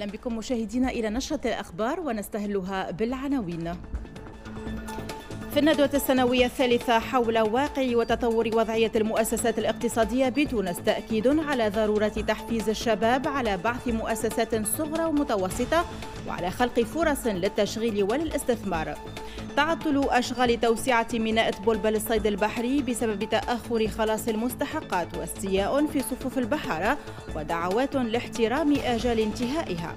أهلا بكم مشاهدينا إلى نشرة الأخبار ونستهلها بالعناوين في الندوة السنوية الثالثة حول واقع وتطور وضعية المؤسسات الاقتصادية بتونس تأكيد على ضرورة تحفيز الشباب على بعث مؤسسات صغرى ومتوسطة وعلى خلق فرص للتشغيل وللاستثمار تعطل أشغال توسعة ميناء بلبل الصيد البحري بسبب تأخر خلاص المستحقات واستياء في صفوف البحارة ودعوات لاحترام آجال انتهائها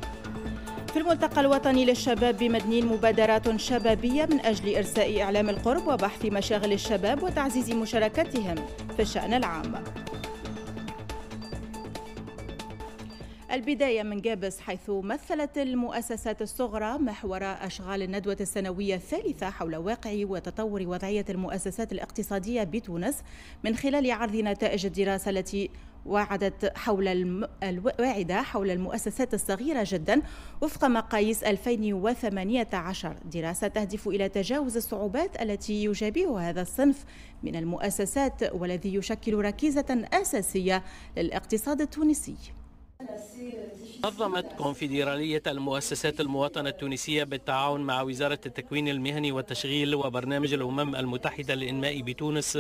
في الملتقى الوطني للشباب بمدنين مبادرات شبابية من أجل إرساء إعلام القرب وبحث مشاغل الشباب وتعزيز مشاركتهم في الشأن العام البداية من جابس حيث مثلت المؤسسات الصغرى محور أشغال الندوة السنوية الثالثة حول واقع وتطور وضعية المؤسسات الاقتصادية بتونس من خلال عرض نتائج الدراسة التي وعدت حول الم... الواعدة حول المؤسسات الصغيرة جدا وفق مقاييس 2018 دراسة تهدف إلى تجاوز الصعوبات التي يجابهها هذا الصنف من المؤسسات والذي يشكل ركيزة أساسية للاقتصاد التونسي نظمت كونفدرالية المؤسسات المواطنة التونسية بالتعاون مع وزارة التكوين المهني والتشغيل وبرنامج الأمم المتحدة للإنماء بتونس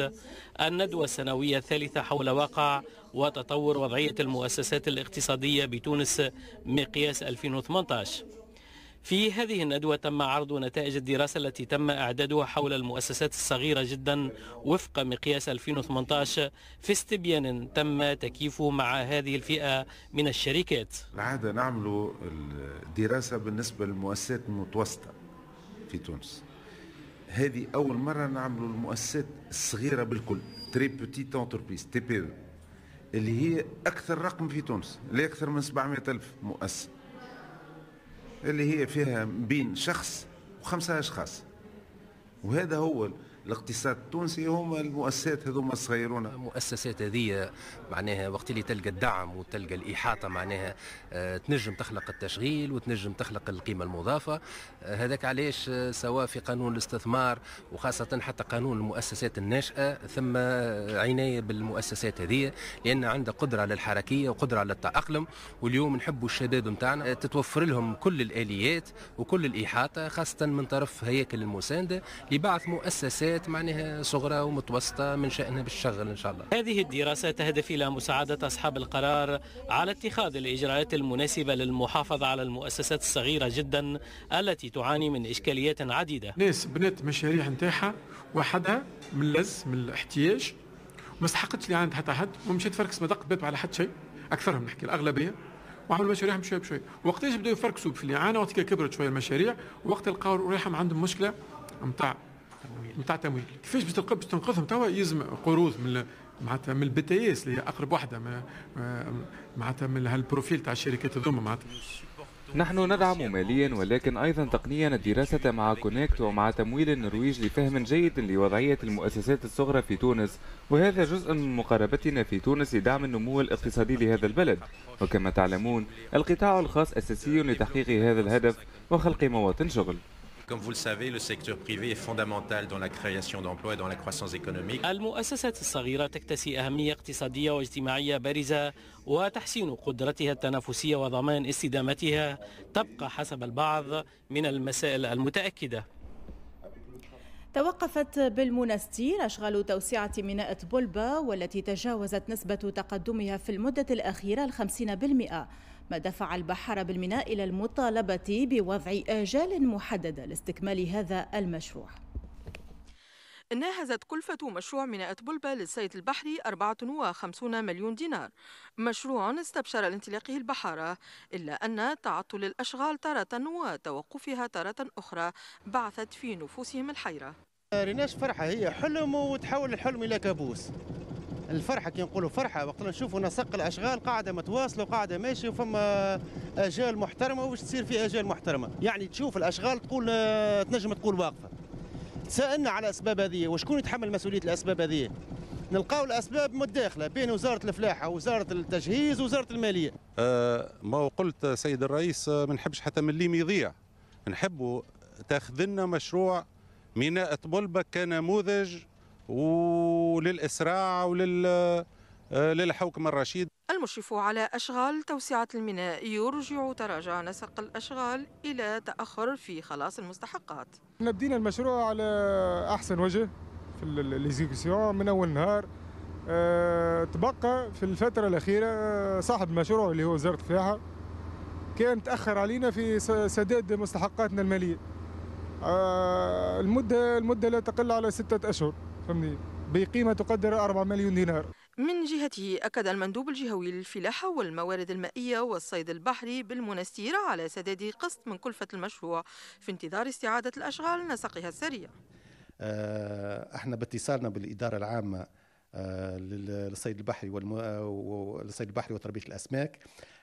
الندوة السنوية الثالثة حول واقع وتطور وضعية المؤسسات الاقتصادية بتونس مقياس 2018 في هذه الندوة تم عرض نتائج الدراسة التي تم إعدادها حول المؤسسات الصغيرة جدا وفق مقياس 2018 في استبيان تم تكييفه مع هذه الفئة من الشركات العادة نعمل الدراسة بالنسبة للمؤسسات المتوسطة في تونس هذه أول مرة نعمل المؤسسات الصغيرة بالكل تري بوتيت انتربريز تي بي اللي هي أكثر رقم في تونس اللي أكثر من 700 ألف مؤسسة اللي هي فيها بين شخص وخمسة أشخاص وهذا هو الاقتصاد التونسي هما المؤسسات هذوما الصغيرون المؤسسات هذه معناها وقت اللي تلقى الدعم وتلقى الاحاطه معناها آه، تنجم تخلق التشغيل وتنجم تخلق القيمه المضافه آه، هذاك علاش آه، سواء في قانون الاستثمار وخاصه حتى قانون المؤسسات الناشئه ثم عنايه بالمؤسسات هذه لان عندها قدره على الحركيه وقدره على التاقلم واليوم نحبوا الشباب نتاعنا تتوفر لهم كل الاليات وكل الاحاطه خاصه من طرف هياكل المسانده لبعث مؤسسات مؤسسات معناها صغرى ومتوسطة من شأنها بالشغل إن شاء الله هذه الدراسة تهدف إلى مساعدة أصحاب القرار على اتخاذ الإجراءات المناسبة للمحافظة على المؤسسات الصغيرة جدا التي تعاني من إشكاليات عديدة ناس بنت مشاريع نتاعها وحدها من لز من الاحتياج ما استحقتش اللي عندها حتى حد ومشيت فركس ما دقت باب على حد شيء أكثرهم نحكي الأغلبية وعملوا مشاريعهم شوي بشوي وقتاش بداوا يفركسوا في الاعانه وقت كبرت شويه المشاريع وقت لقاو رايحهم عندهم مشكله نتاع نتاع التمويل كيفاش باش باش تنقذهم توا يلزم قروض من معناتها من البي تي اس اللي هي اقرب وحده معناتها من هالبروفيل تاع الشركات هذوما معناتها نحن ندعم ماليا ولكن أيضا تقنيا الدراسة مع كونكت ومع تمويل النرويج لفهم جيد لوضعية المؤسسات الصغرى في تونس وهذا جزء من مقاربتنا في تونس لدعم النمو الاقتصادي لهذا البلد وكما تعلمون القطاع الخاص أساسي لتحقيق هذا الهدف وخلق مواطن شغل Comme vous le savez, le secteur privé est fondamental dans la création d'emplois et dans la croissance économique. المؤسسات الصغيرة تكتسي أهمية اقتصادية واجتماعية بارزة وتحسين قدرتها التنافسية وضمان استدامتها تبقى حسب البعض من المسائل المتأكدة. توقفت بالمنستير أشغال توسعة ميناء بولبا والتي تجاوزت نسبة تقدمها في المدة الأخيرة الخمسين بالمئة ما دفع البحر بالميناء إلى المطالبة بوضع آجال محددة لاستكمال هذا المشروع ناهزت كلفة مشروع ميناء بلبة للصيد البحري 54 مليون دينار مشروع استبشر لانطلاقه البحارة إلا أن تعطل الأشغال تارة وتوقفها تارة أخرى بعثت في نفوسهم الحيرة ريناش فرحة هي حلم وتحول الحلم إلى كابوس الفرحه كي نقولوا فرحه وقت نشوفوا نسق الاشغال قاعده متواصله وقاعده ماشي وفما اجال محترمه واش تصير في اجال محترمه يعني تشوف الاشغال تقول آه، تنجم تقول واقفه سالنا على الاسباب هذه وشكون يتحمل مسؤوليه الاسباب هذه نلقاو الاسباب متداخله بين وزاره الفلاحه وزاره التجهيز وزاره الماليه آه ما قلت سيد الرئيس آه، ما نحبش حتى مليم يضيع نحبوا تاخذ لنا مشروع ميناء طبلبك كنموذج و وللإسراع ولل آه، للحوكم الرشيد المشرف على أشغال توسعة الميناء يرجع تراجع نسق الأشغال إلى تأخر في خلاص المستحقات نبدينا بدينا المشروع على أحسن وجه في ليزيكسيون من أول نهار أه تبقى في الفترة الأخيرة صاحب المشروع اللي هو وزارة الفلاحة كان تأخر علينا في سداد مستحقاتنا المالية أه المدة المدة لا تقل على ستة أشهر فهمني بقيمة تقدر 4 مليون دينار من جهته أكد المندوب الجهوي للفلاحة والموارد المائية والصيد البحري بالمنستير على سداد قسط من كلفة المشروع في انتظار استعادة الأشغال نسقها السريع آه، احنا باتصالنا بالإدارة العامة آه، للصيد البحري والصيد البحري وتربيه الاسماك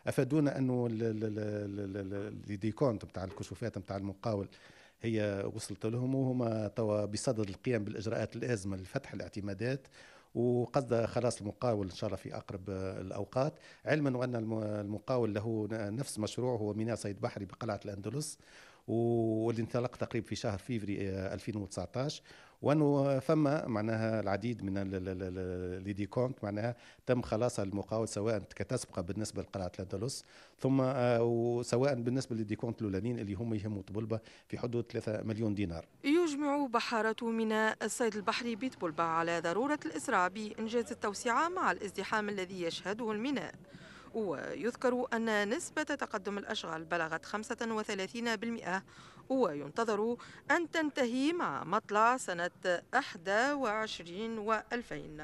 افادونا انه الديكونت بتاع الكشوفات بتاع المقاول هي وصلت لهم وهما توا بصدد القيام بالاجراءات اللازمه لفتح الاعتمادات وقصد خلاص المقاول ان شاء الله في اقرب الاوقات علما وان المقاول له نفس مشروع هو ميناء صيد بحري بقلعه الاندلس واللي انطلق تقريبا في شهر فيفري 2019 آه، وانه فما معناها العديد من لي ديكونت معناها تم خلاص المقاول سواء كتسبقه بالنسبه لقلعه الاندلس ثم آه، وسواء بالنسبه للديكونت الاولانيين اللي هم يهموا طبلبه في حدود 3 مليون دينار. يجمع بحارة ميناء الصيد البحري بطبلبه على ضروره الاسراع بانجاز التوسعه مع الازدحام الذي يشهده الميناء. ويذكر أن نسبة تقدم الأشغال بلغت 35% وينتظر أن تنتهي مع مطلع سنة 21 و2000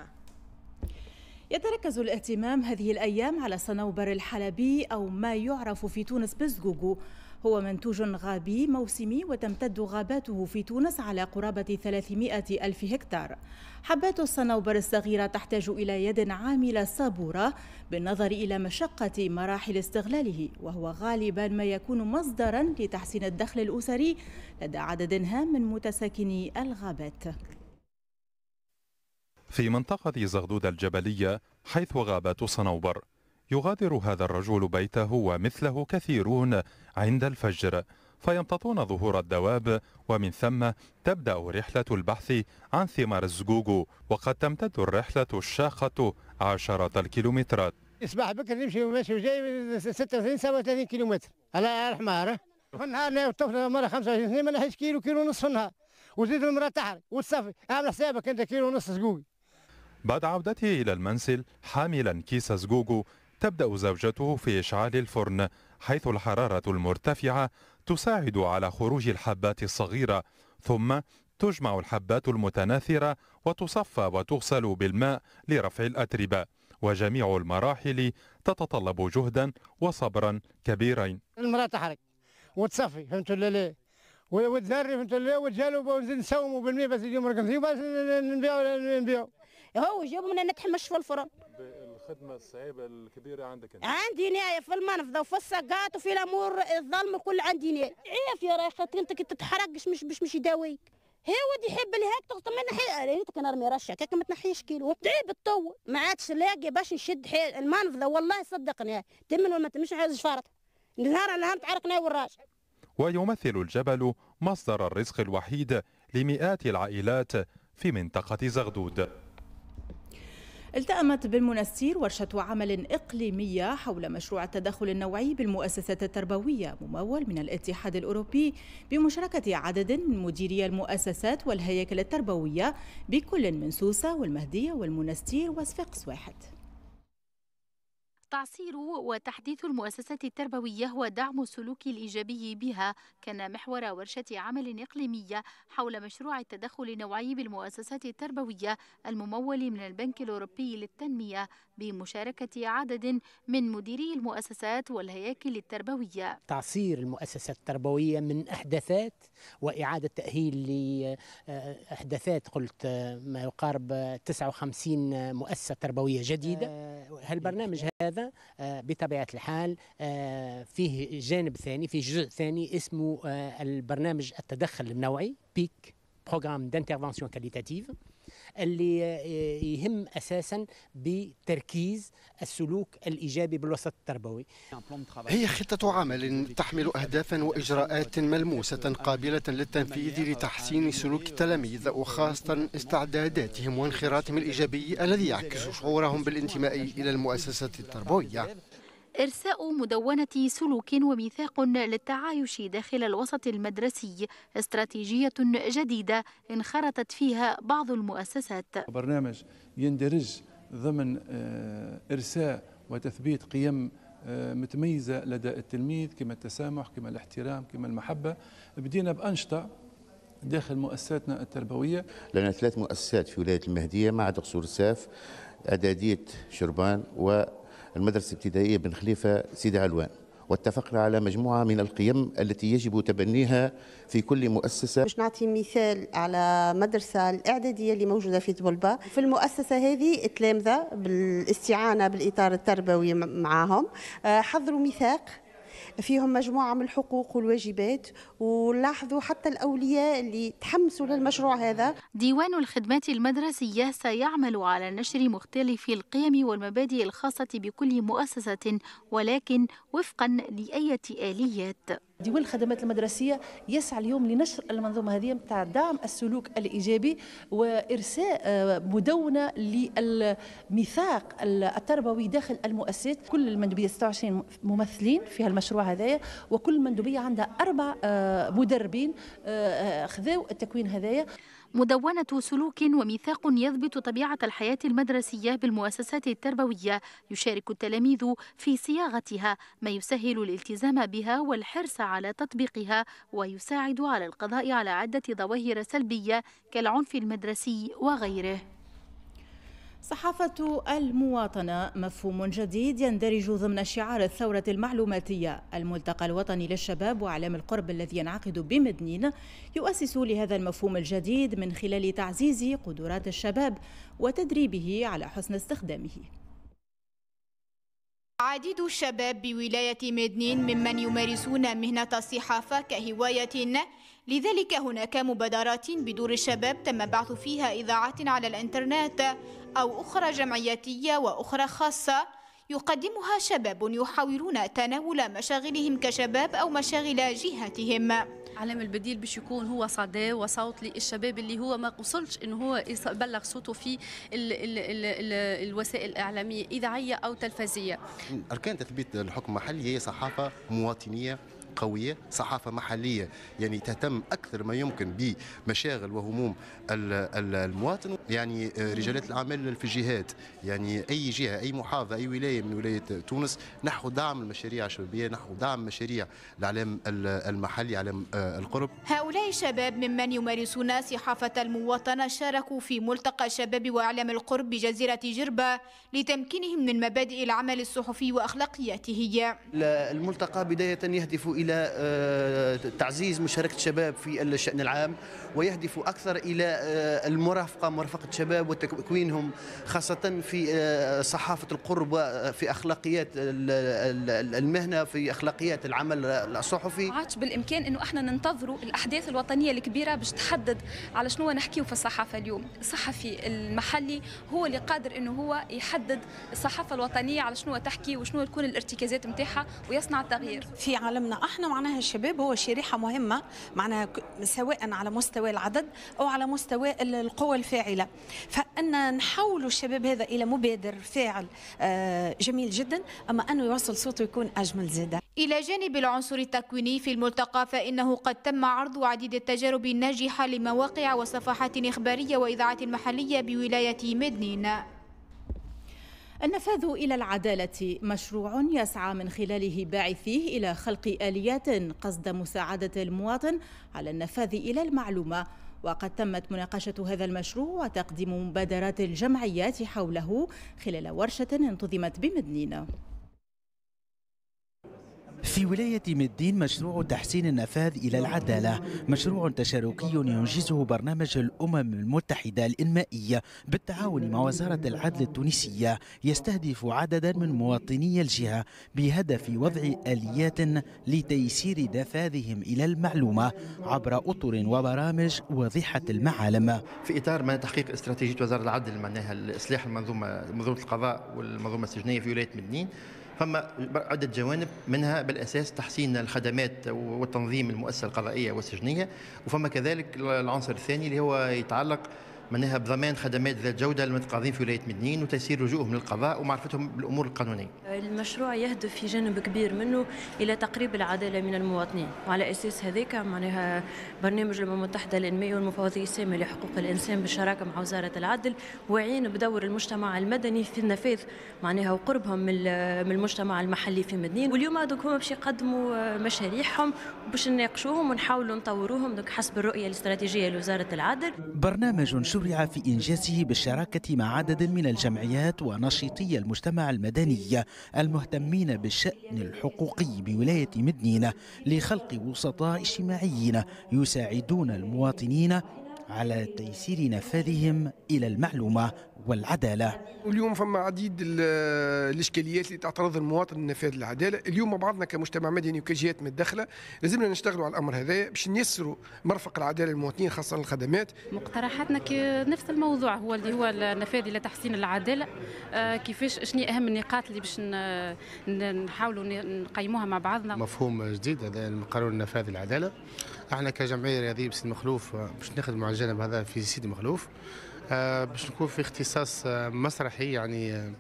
يتركز الاهتمام هذه الأيام على صنوبر الحلبي أو ما يعرف في تونس بزجوجو هو منتوج غابي موسمي وتمتد غاباته في تونس على قرابة 300 ألف هكتار حبات الصنوبر الصغيرة تحتاج إلى يد عاملة صبورة بالنظر إلى مشقة مراحل استغلاله وهو غالبا ما يكون مصدرا لتحسين الدخل الأسري لدى عدد هام من متساكني الغابات في منطقة زغدود الجبلية حيث غابات صنوبر يغادر هذا الرجل بيته ومثله كثيرون عند الفجر فيمتطون ظهور الدواب ومن ثم تبدأ رحلة البحث عن ثمار الزجوجو وقد تمتد الرحلة الشاقة عشرة الكيلومترات الصباح بكر نمشي وماشي وجاي 36 37 كيلومتر على يرحمه في النهار انا والطفل مره 25 سنين ما نحيش كيلو كيلو ونص في النهار وزيد المراه تحرق وتصفي اعمل حسابك انت كيلو ونص زقوق بعد عودته الى المنزل حاملا كيس زجوجو تبدأ زوجته في إشعال الفرن حيث الحرارة المرتفعة تساعد على خروج الحبات الصغيرة ثم تجمع الحبات المتناثرة وتصفى وتغسل بالماء لرفع الأتربة وجميع المراحل تتطلب جهدا وصبرا كبيرين المرأة تحرق وتصفي فهمت ولا لا وتذري فهمت ولا وتجالب نسوموا بالماء بس نجيو مرقم بس نبيعوا نبيعوا هو جابوا من نتحمش في الفرن الخدمه الصعيبه الكبيره عندك انت؟ عندي هنا في المنفذه وفي السقاط وفي الامور الظلم الكل عندي هنا عيف إيه يا راي خاطر انت كي تتحرقش مش باش مش يداويك هو يحب لهاك تغطي من ناحيه ريتك نرمي رشا كاك ما تنحيش كيلو تعيب تو ما عادش لاقي باش نشد حيل المنفذه والله صدقني تمن ولا ما تمش عايز شفارتها نهار نهار تعرقنا والراجل ويمثل الجبل مصدر الرزق الوحيد لمئات العائلات في منطقة زغدود التأمت بالمنستير ورشة عمل إقليمية حول مشروع التدخل النوعي بالمؤسسات التربوية ممول من الاتحاد الأوروبي بمشاركة عدد من مديري المؤسسات والهياكل التربوية بكل من سوسة والمهدية والمنستير وصفاقس واحد تعصير وتحديث المؤسسات التربوية ودعم السلوك الإيجابي بها كان محور ورشة عمل إقليمية حول مشروع التدخل النوعي بالمؤسسات التربوية الممول من البنك الأوروبي للتنمية بمشاركة عدد من مديري المؤسسات والهياكل التربوية تعصير المؤسسات التربوية من أحداثات وإعادة تأهيل لأحداثات آه، قلت آه، ما يقارب 59 مؤسسة تربوية جديدة هالبرنامج آه، هذا آه، بطبيعه الحال آه، فيه جانب ثاني فيه جزء ثاني اسمه آه، البرنامج التدخل النوعي بيك بروغرام دانترفونسيون كاليتاتيف اللي آه، يهم اساسا بتركيز السلوك الايجابي بالوسط التربوي هي خطه عمل تحمل اهدافا واجراءات ملموسه قابله للتنفيذ لتحسين سلوك التلاميذ وخاصه استعداداتهم وانخراطهم الايجابي الذي يعكس شعورهم بالانتماء الى المؤسسه التربويه إرساء مدونة سلوك وميثاق للتعايش داخل الوسط المدرسي استراتيجية جديدة انخرطت فيها بعض المؤسسات برنامج يندرج ضمن آه، إرساء وتثبيت قيم آه، متميزة لدى التلميذ كما التسامح كما الاحترام كما المحبة بدينا بأنشطة داخل مؤسساتنا التربوية لنا ثلاث مؤسسات في ولاية المهدية معهد قصور الساف أدادية شربان و المدرسة الابتدائية بن خليفة سيدي علوان واتفقنا على مجموعة من القيم التي يجب تبنيها في كل مؤسسة باش نعطي مثال على مدرسة الإعدادية اللي موجودة في طبلبة في المؤسسة هذه تلامذة بالاستعانة بالإطار التربوي معهم آه، حضروا ميثاق فيهم مجموعه من الحقوق والواجبات ولاحظوا حتى الاولياء اللي تحمسوا للمشروع هذا ديوان الخدمات المدرسيه سيعمل على نشر مختلف القيم والمبادئ الخاصه بكل مؤسسه ولكن وفقا لايه اليات ديوان الخدمات المدرسيه يسعى اليوم لنشر المنظومه هذه نتاع دعم السلوك الايجابي وارساء آه، مدونه للميثاق التربوي داخل المؤسسات كل المندوبيه 26 ممثلين في المشروع هذايا وكل مندوبيه عندها اربع آه، مدربين آه، خذاو التكوين هذايا مدونة سلوك وميثاق يضبط طبيعة الحياة المدرسية بالمؤسسات التربوية يشارك التلاميذ في صياغتها ما يسهل الالتزام بها والحرص على تطبيقها ويساعد على القضاء على عدة ظواهر سلبية كالعنف المدرسي وغيره صحافة المواطنة مفهوم جديد يندرج ضمن شعار الثورة المعلوماتية الملتقى الوطني للشباب وإعلام القرب الذي ينعقد بمدنين يؤسس لهذا المفهوم الجديد من خلال تعزيز قدرات الشباب وتدريبه على حسن استخدامه عديد الشباب بولاية مدنين ممن يمارسون مهنة الصحافة كهواية لذلك هناك مبادرات بدور الشباب تم بعث فيها إذاعات على الإنترنت أو أخرى جمعياتية وأخرى خاصة يقدمها شباب يحاولون تناول مشاغلهم كشباب أو مشاغل جهتهم علم البديل باش يكون هو صدى وصوت للشباب اللي هو ما وصلش انه هو يبلغ صوته في الـ الـ الـ الـ الوسائل الاعلاميه اذاعيه او تلفزيه اركان تثبيت الحكم المحلي هي صحافه مواطنيه قويه صحافه محليه يعني تهتم اكثر ما يمكن بمشاغل وهموم المواطن يعني آه، رجالات الاعمال في الجهات يعني اي جهه اي محافظه اي ولايه من ولايات تونس نحو دعم المشاريع الشبابيه نحو دعم مشاريع الاعلام المحلي اعلام آه، القرب هؤلاء الشباب ممن يمارسون صحافه المواطنه شاركوا في ملتقى الشباب واعلام القرب بجزيره جربه لتمكينهم من مبادئ العمل الصحفي واخلاقياته الملتقى بدايه يهدف الى إلى آه، تعزيز مشاركة الشباب في الشأن العام ويهدف أكثر إلى آه، المرافقة مرافقة الشباب وتكوينهم خاصة في آه، صحافة القرب وفي أخلاقيات المهنة في أخلاقيات العمل الصحفي عادش بالإمكان أنه احنا ننتظروا الأحداث الوطنية الكبيرة باش تحدد على شنو نحكيو في الصحافة اليوم الصحفي المحلي هو اللي قادر أنه هو يحدد الصحافة الوطنية على شنو تحكي وشنو تكون الارتكازات نتاعها ويصنع التغيير في عالمنا نحن معناها الشباب هو شريحه مهمه معناها سواء على مستوى العدد او على مستوى القوى الفاعله فان نحولوا الشباب هذا الى مبادر فاعل آه، جميل جدا اما انه يوصل صوته يكون اجمل زاده إلى جانب العنصر التكويني في الملتقى فإنه قد تم عرض عديد التجارب الناجحة لمواقع وصفحات إخبارية وإذاعات محلية بولاية مدنين النفاذ الى العداله مشروع يسعى من خلاله باعثيه الى خلق اليات قصد مساعده المواطن على النفاذ الى المعلومه وقد تمت مناقشة هذا المشروع وتقديم مبادرات الجمعيات حوله خلال ورشة انتظمت بمدنينة في ولاية مدين مشروع تحسين النفاذ إلى العدالة مشروع تشاركي ينجزه برنامج الأمم المتحدة الإنمائية بالتعاون مع وزارة العدل التونسية يستهدف عددا من مواطني الجهة بهدف وضع آليات لتيسير نفاذهم إلى المعلومة عبر أطر وبرامج واضحة المعالم في إطار ما تحقيق استراتيجية وزارة العدل معناها الإصلاح المنظومة منظومة القضاء والمنظومة السجنية في ولاية مدين فما عدة جوانب منها بالأساس تحسين الخدمات وتنظيم المؤسسة القضائية والسجنية وفما كذلك العنصر الثاني اللي هو يتعلق معناها بضمان خدمات ذات جوده للمتقاضين في ولايه مدنين وتيسير لجوءهم للقضاء ومعرفتهم بالامور القانونيه. المشروع يهدف في جانب كبير منه الى تقريب العداله من المواطنين وعلى اساس هذاك معناها برنامج الامم المتحده للانماء والمفوضيه السامه لحقوق الانسان بالشراكه مع وزاره العدل واعين بدور المجتمع المدني في النفاذ معناها وقربهم من المجتمع المحلي في مدنين واليوم دوك هما باش يقدموا مشاريعهم باش نناقشوهم ونحاولوا نطوروهم دوك حسب الرؤيه الاستراتيجيه لوزاره العدل. برنامج سرع في إنجازه بالشراكة مع عدد من الجمعيات ونشيطي المجتمع المدني المهتمين بالشأن الحقوقي بولاية مدنينة لخلق وسطاء اجتماعيين يساعدون المواطنين على تيسير نفاذهم إلى المعلومة والعدالة اليوم فما عديد الإشكاليات اللي تعترض المواطن من نفاذ العدالة اليوم بعضنا كمجتمع مدني وكجهات متدخلة لازمنا نشتغلوا على الأمر هذا باش نيسروا مرفق العدالة للمواطنين خاصة الخدمات مقترحاتنا نفس الموضوع هو اللي هو النفاذ إلى تحسين العدالة آه، كيفاش شنو أهم النقاط اللي باش نحاولوا نقيموها مع بعضنا مفهوم جديد هذا القانون نفاذ العدالة احنا كجمعية رياضية بسيد مخلوف باش نخدموا على الجانب هذا في سيدي مخلوف آه، باش نكون في اختصاص آه، مسرحي يعني آه،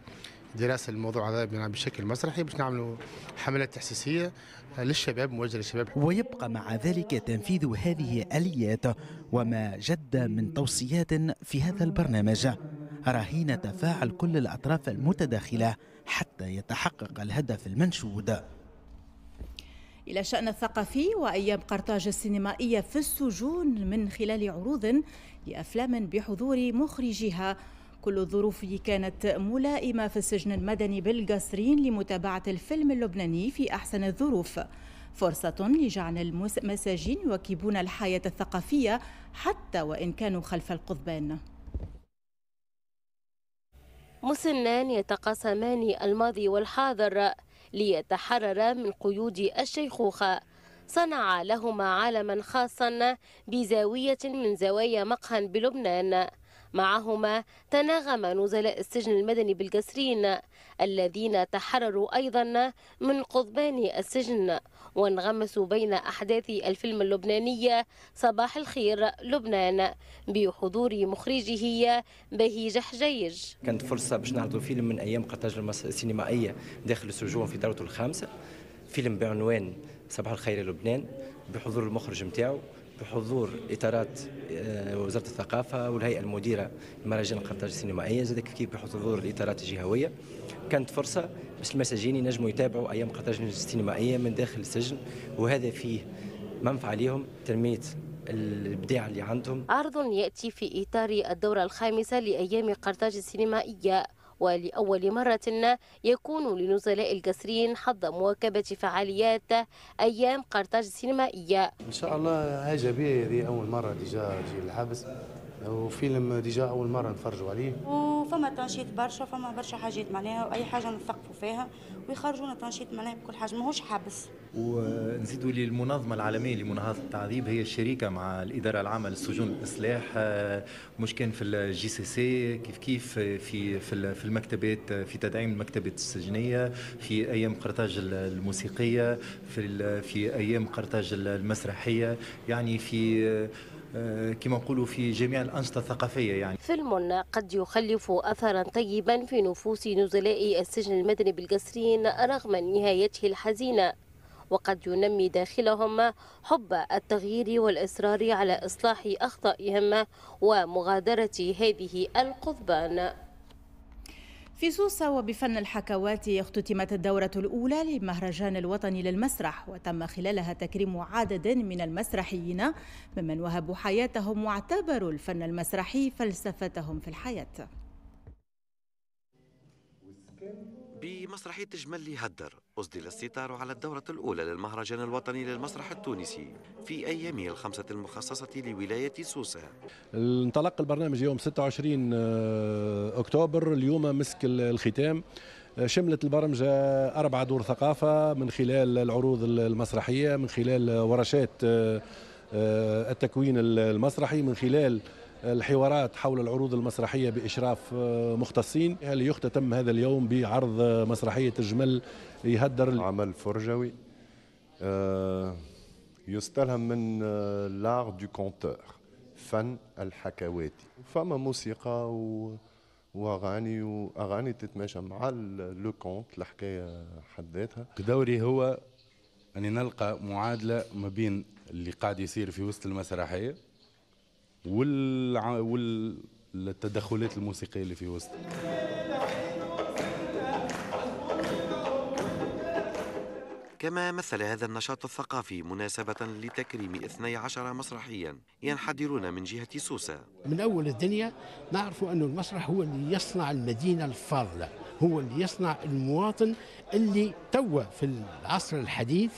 دراسه الموضوع هذا بشكل مسرحي باش نعملوا حملات تحسيسيه للشباب موجهه للشباب ويبقى مع ذلك تنفيذ هذه اليات وما جد من توصيات في هذا البرنامج رهين تفاعل كل الاطراف المتداخله حتى يتحقق الهدف المنشود إلى الشأن الثقافي وأيام قرطاج السينمائية في السجون من خلال عروض لأفلام بحضور مخرجها كل الظروف كانت ملائمة في السجن المدني بالقصرين لمتابعة الفيلم اللبناني في أحسن الظروف فرصة لجعل المساجين يواكبون الحياة الثقافية حتى وإن كانوا خلف القضبان مسنان يتقاسمان الماضي والحاضر ليتحررا من قيود الشيخوخة صنع لهما عالما خاصا بزاوية من زوايا مقهى بلبنان معهما تناغم نزلاء السجن المدني بالقصرين الذين تحرروا أيضا من قضبان السجن وانغمسوا بين أحداث الفيلم اللبنانية صباح الخير لبنان بحضور مخرجه بهيج جحجيج كانت فرصة باش نعرضوا فيلم من أيام قطاج السينمائية داخل السجون في دورته الخامسة فيلم بعنوان صباح الخير لبنان بحضور المخرج نتاعو بحضور اطارات آه، وزاره الثقافه والهيئه المديره لمهرجان قرطاج السينمائيه زاد كيف بحضور الاطارات الجهويه كانت فرصه باش المساجين ينجموا يتابعوا ايام قرطاج السينمائيه من داخل السجن وهذا فيه منفعه لهم تنميه الابداع اللي عندهم عرض ياتي في اطار الدوره الخامسه لايام قرطاج السينمائيه ولأول مرة يكون لنزلاء القصرين حظ مواكبة فعاليات أيام قرطاج السينمائية إن شاء الله هذه أول مرة اللي الحبس وفيلم ديجا اول مره نتفرجوا عليه وفما تنشيط برشا فما برشا حاجات معناها واي حاجه نثقفوا فيها ويخرجونا تنشيط معناها بكل حاجه ماهوش حبس ونزيدوا لي المنظمه العالميه لمناهضه التعذيب هي الشريكه مع الاداره العامه للسجون والاصلاح مش كان في الجي سي سي كيف كيف في في في المكتبات في تدعيم المكتبات السجنيه في ايام قرطاج الموسيقيه في في ايام قرطاج المسرحيه يعني في آه، كما نقولوا في جميع الأنشطة الثقافية يعني فيلم قد يخلف أثرا طيبا في نفوس نزلاء السجن المدني بالقصرين رغم نهايته الحزينة وقد ينمي داخلهم حب التغيير والإصرار على إصلاح أخطائهم ومغادرة هذه القضبان في سوسة وبفن الحكوات اختتمت الدورة الأولى للمهرجان الوطني للمسرح وتم خلالها تكريم عدد من المسرحيين ممن وهبوا حياتهم واعتبروا الفن المسرحي فلسفتهم في الحياة بمسرحية تجمل لي هدر أسدل الستار على الدورة الأولى للمهرجان الوطني للمسرح التونسي في أيامه الخمسة المخصصة لولاية سوسة انطلق البرنامج يوم 26 آه، أكتوبر اليوم مسك الختام آه، شملت البرمجة أربعة دور ثقافة من خلال العروض المسرحية من خلال ورشات آه، التكوين المسرحي من خلال الحوارات حول العروض المسرحية بإشراف آه، مختصين ليختتم هذا اليوم بعرض آه، مسرحية الجمل يهدر عمل فرجوي آه، يستلهم من لار دو كونتور فن الحكواتي فما موسيقى و... واغاني واغاني تتماشى مع لو كونت الحكايه حد ذاتها دوري هو اني نلقى معادله ما بين اللي قاعد يصير في وسط المسرحيه وال والتدخلات الموسيقيه اللي في وسط كما مثل هذا النشاط الثقافي مناسبة لتكريم 12 مسرحيا ينحدرون من جهة سوسة من أول الدنيا نعرف أن المسرح هو اللي يصنع المدينة الفاضلة هو اللي يصنع المواطن اللي توا في العصر الحديث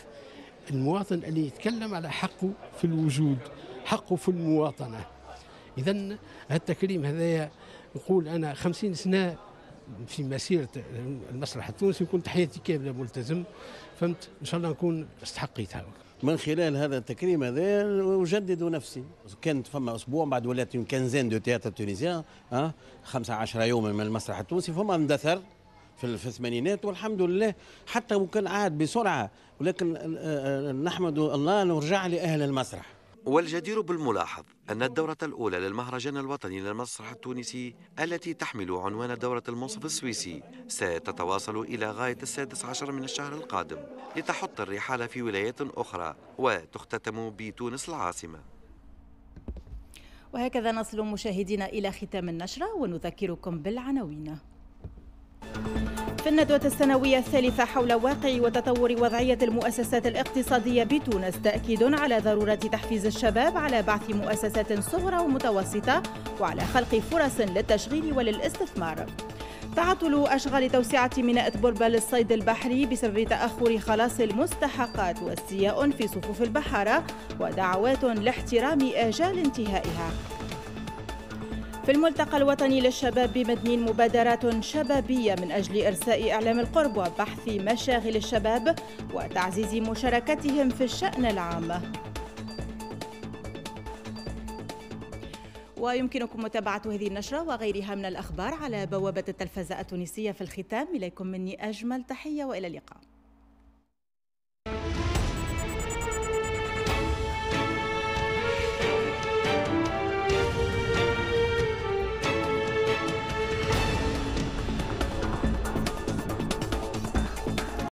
المواطن اللي يتكلم على حقه في الوجود حقه في المواطنه اذا هذا التكريم هذايا نقول انا خمسين سنه في مسيرة المسرح التونسي وكنت حياتي كاملة ملتزم فهمت إن شاء الله نكون استحقيتها من خلال هذا التكريم هذا أجدد نفسي كانت فما أسبوع بعد ولات كنزين دو تياتر تونيزيان أه؟ خمسة عشر يوما من المسرح التونسي فما اندثر في, الثمانينات والحمد لله حتى وكان عاد بسرعة ولكن آه، آه، نحمد الله أنه رجع لأهل المسرح والجدير بالملاحظ أن الدورة الأولى للمهرجان الوطني للمسرح التونسي التي تحمل عنوان دورة المنصف السويسي ستتواصل إلى غاية السادس عشر من الشهر القادم لتحط الرحالة في ولايات أخرى وتختتم بتونس العاصمة وهكذا نصل مشاهدينا إلى ختام النشرة ونذكركم بالعناوين في الندوة السنوية الثالثة حول واقع وتطور وضعية المؤسسات الاقتصادية بتونس تأكيد على ضرورة تحفيز الشباب على بعث مؤسسات صغرى ومتوسطة وعلى خلق فرص للتشغيل وللاستثمار تعطل أشغال توسعة ميناء بوربا للصيد البحري بسبب تأخر خلاص المستحقات واستياء في صفوف البحارة ودعوات لاحترام آجال انتهائها في الملتقى الوطني للشباب بمدنين مبادرات شبابية من أجل إرساء إعلام القرب وبحث مشاغل الشباب وتعزيز مشاركتهم في الشأن العام ويمكنكم متابعة هذه النشرة وغيرها من الأخبار على بوابة التلفزة التونسية في الختام إليكم مني أجمل تحية وإلى اللقاء